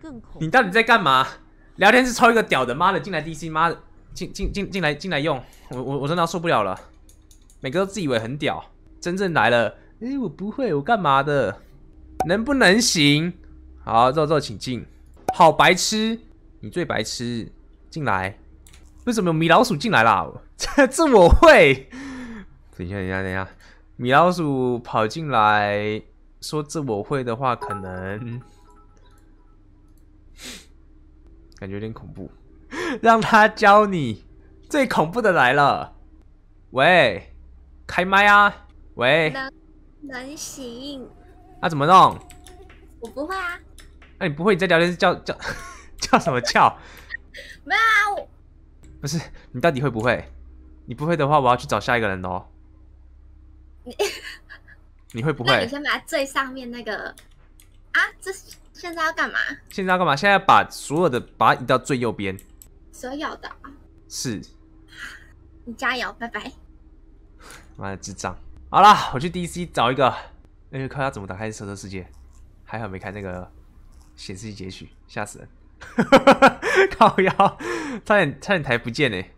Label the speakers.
Speaker 1: 更恐。你到底在干嘛？聊天是抽一个屌的，妈的！进来 D C，妈的，进进进进来进来用，我我我真的受不了了。每个都自以为很屌，真正来了，哎，我不会，我干嘛的？能不能行？好，肉肉请进。好白痴，你最白痴，进来。为什么有米老鼠进来啦？这我会。等一下，等一下，等一下，米老鼠跑进来说“这我会”的话，可能。感觉有点恐怖，让他教你最恐怖的来了。喂，开麦啊！喂，能行？啊？怎么弄？我不会啊。那你不会，你在聊天叫叫 叫什么叫？没有啊，我不是你到底会不会？你不会的话，我要去找下一个人哦。你 你会不会？你先把最上面那个啊，这是。现在要干嘛？现在要干嘛？现在把所有的把它移到最右边。所有的。是。你加油，拜拜。妈的智障。好了，我去 DC 找一个。哎，看要怎么打开《赛车世界》。还好没开那个显示器截取，吓死人！靠腰，差点差点抬不见嘞。